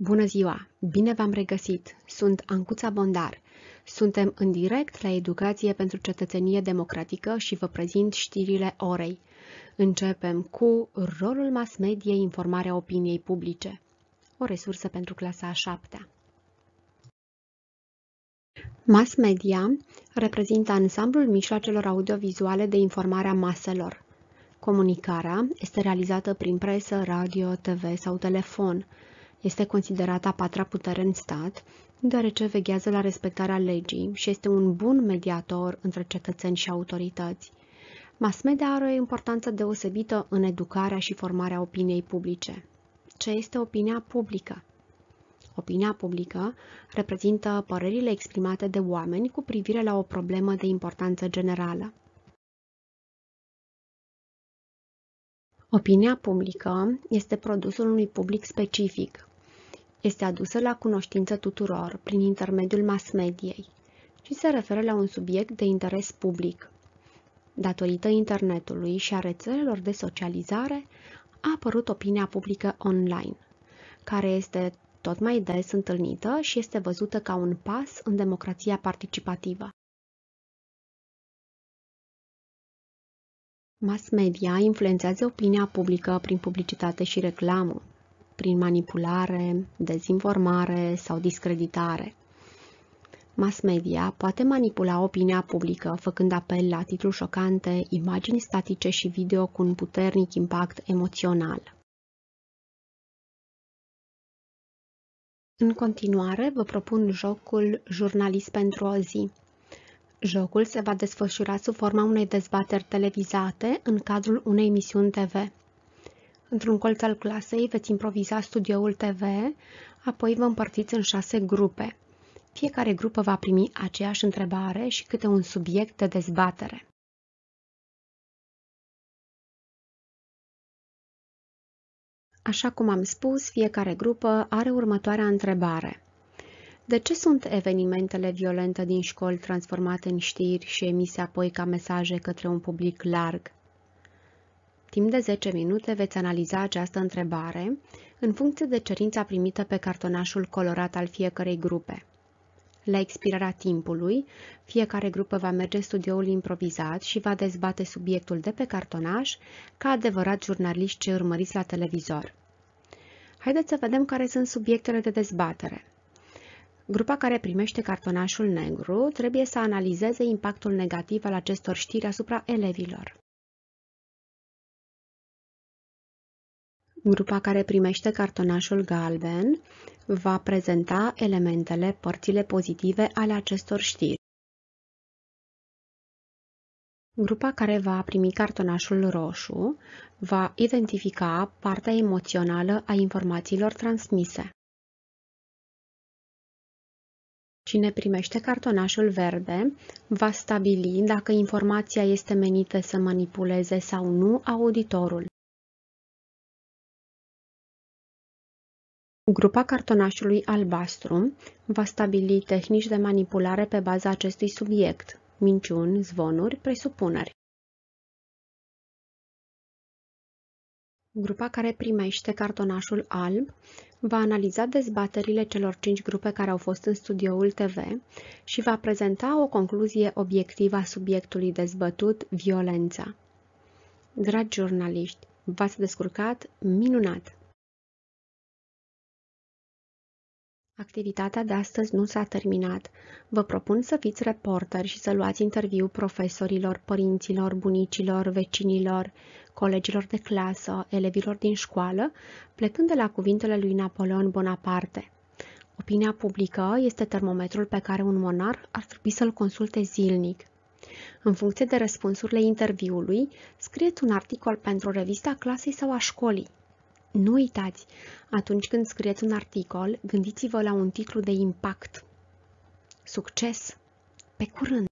Bună ziua! Bine v-am regăsit! Sunt Ancuța Bondar. Suntem în direct la Educație pentru Cetățenie Democratică și vă prezint știrile orei. Începem cu rolul mass media informarea opiniei publice. O resursă pentru clasa a șaptea. Mass media reprezintă ansamblul mijloacelor audiovizuale de informare a maselor. Comunicarea este realizată prin presă, radio, TV sau telefon. Este considerată a patra putere în stat, deoarece veghează la respectarea legii și este un bun mediator între cetățeni și autorități. Mass media are o importanță deosebită în educarea și formarea opiniei publice. Ce este opinia publică? Opinia publică reprezintă părerile exprimate de oameni cu privire la o problemă de importanță generală. Opinia publică este produsul unui public specific, este adusă la cunoștință tuturor prin intermediul mass-mediei și se referă la un subiect de interes public. Datorită internetului și a rețelelor de socializare, a apărut opinia publică online, care este tot mai des întâlnită și este văzută ca un pas în democrația participativă. Mass media influențează opinia publică prin publicitate și reclamă, prin manipulare, dezinformare sau discreditare. Mass media poate manipula opinia publică făcând apel la titluri șocante, imagini statice și video cu un puternic impact emoțional. În continuare, vă propun jocul Jurnalist pentru o zi. Jocul se va desfășura sub forma unei dezbateri televizate în cadrul unei emisiuni TV. Într-un colț al clasei veți improviza studioul TV, apoi vă împărțiți în șase grupe. Fiecare grupă va primi aceeași întrebare și câte un subiect de dezbatere. Așa cum am spus, fiecare grupă are următoarea întrebare. De ce sunt evenimentele violente din școli transformate în știri și emise apoi ca mesaje către un public larg? timp de 10 minute veți analiza această întrebare în funcție de cerința primită pe cartonașul colorat al fiecărei grupe. La expirarea timpului, fiecare grupă va merge studioul improvizat și va dezbate subiectul de pe cartonaș ca adevărat jurnaliști ce urmăriți la televizor. Haideți să vedem care sunt subiectele de dezbatere. Grupa care primește cartonașul negru trebuie să analizeze impactul negativ al acestor știri asupra elevilor. Grupa care primește cartonașul galben va prezenta elementele, părțile pozitive ale acestor știri. Grupa care va primi cartonașul roșu va identifica partea emoțională a informațiilor transmise. Cine primește cartonașul verde va stabili dacă informația este menită să manipuleze sau nu auditorul. Grupa cartonașului albastru va stabili tehnici de manipulare pe baza acestui subiect, minciuni, zvonuri, presupuneri. Grupa care primește cartonașul alb va analiza dezbaterile celor cinci grupe care au fost în studioul TV și va prezenta o concluzie obiectivă a subiectului dezbătut, violența. Dragi jurnaliști, v-ați descurcat minunat! Activitatea de astăzi nu s-a terminat. Vă propun să fiți reporteri și să luați interviu profesorilor, părinților, bunicilor, vecinilor, colegilor de clasă, elevilor din școală, plecând de la cuvintele lui Napoleon Bonaparte. Opinia publică este termometrul pe care un monar ar trebui să-l consulte zilnic. În funcție de răspunsurile interviului, scrieți un articol pentru revista clasei sau a școlii. Nu uitați, atunci când scrieți un articol, gândiți-vă la un titlu de impact. Succes! Pe curând!